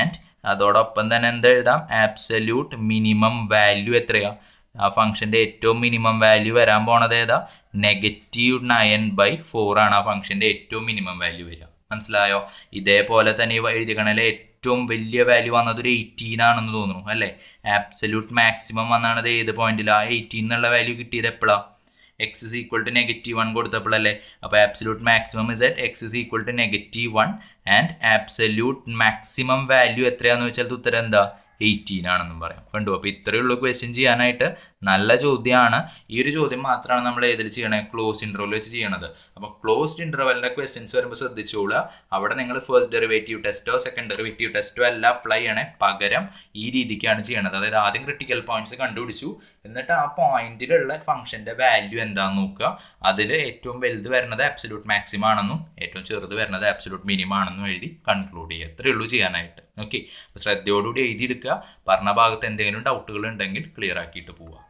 ആൻഡ് അതോടൊപ്പം തന്നെ എന്ത് എഴുതാം ആബ്സല്യൂട്ട് മിനിമം വാല്യൂ എത്രയാണ് ആ ഫംഗ്ഷൻ്റെ ഏറ്റവും മിനിമം വാല്യൂ വരാൻ പോണത് ഏതാ നെഗറ്റീവ് നയൻ ബൈ ഫോർ ആണ് ആ ഫംഗ്ഷൻ്റെ ഏറ്റവും മിനിമം വാല്യൂ വരിക മനസ്സിലായോ ഇതേപോലെ തന്നെ എഴുതിക്കണല്ലേ ഏറ്റവും വലിയ വാല്യൂ വന്നത് ഒരു എയ്റ്റീൻ ആണെന്ന് തോന്നുന്നു അല്ലേ ആബ്സല്യൂട്ട് മാക്സിമം വന്നാണത് ഏത് പോയിന്റിലാണ് എയ്റ്റീൻ എന്നുള്ള വാല്യൂ കിട്ടിയത് എപ്പോഴാണ് x is equal to negative one കൊടുത്തപ്പോഴല്ലേ അപ്പോൾ absolute maximum is at x is equal to negative one and absolute maximum value എത്രയാണെന്ന് വെച്ചാൽ ഉത്തരം എന്താ എയ്റ്റീൻ ആണെന്നും പറയാം കണ്ടു അപ്പോൾ ഇത്രയേ ഉള്ളൂ ക്വസ്റ്റ്യൻ ചെയ്യാനായിട്ട് നല്ല ചോദ്യമാണ് ഈ ഒരു ചോദ്യം മാത്രമാണ് നമ്മൾ ഏതിൽ ചെയ്യണേ ക്ലോസ് ഇൻ്റർവൽ വെച്ച് ചെയ്യണത് അപ്പോൾ ക്ലോസ്ഡ് ഇൻ്റർവെലിൻ്റെ ക്വസ്റ്റ്യൻസ് വരുമ്പോൾ ശ്രദ്ധിച്ചോളുക അവിടെ നിങ്ങൾ ഫസ്റ്റ് ഡെറിവേറ്റീവ് ടെസ്റ്റോ സെക്കൻഡ് ഡെറിവേറ്റീവ് ടെസ്റ്റോ എല്ലാം അപ്ലൈ ചെയ്യണേ പകരം ഈ രീതിക്കാണ് ചെയ്യണത് അതായത് ആദ്യം ക്രിട്ടിക്കൽ പോയിന്റ്സ് കണ്ടുപിടിച്ചു എന്നിട്ട് ആ പോയിന്റിലുള്ള ഫംഗ്ഷൻ്റെ വാല്യൂ എന്താണെന്ന് നോക്കുക അതിൽ ഏറ്റവും വലുത് വരുന്നത് ആബ്സലൂട്ട് മാക്സിമം ആണെന്നും ഏറ്റവും ചെറുത് വരുന്നത് ആബ്സലൂട്ട് മിനിമം ആണെന്നും എഴുതി കൺക്ലൂഡ് ചെയ്യുക അത്രയേ ഉള്ളൂ ചെയ്യാനായിട്ട് ഓക്കെ അപ്പോൾ ശ്രദ്ധയോടുകൂടി എഴുതിയെടുക്കുക പറഞ്ഞ ഭാഗത്ത് എന്തെങ്കിലും ഡൗട്ടുകൾ ഉണ്ടെങ്കിൽ ക്ലിയർ ആക്കിയിട്ട് പോവാം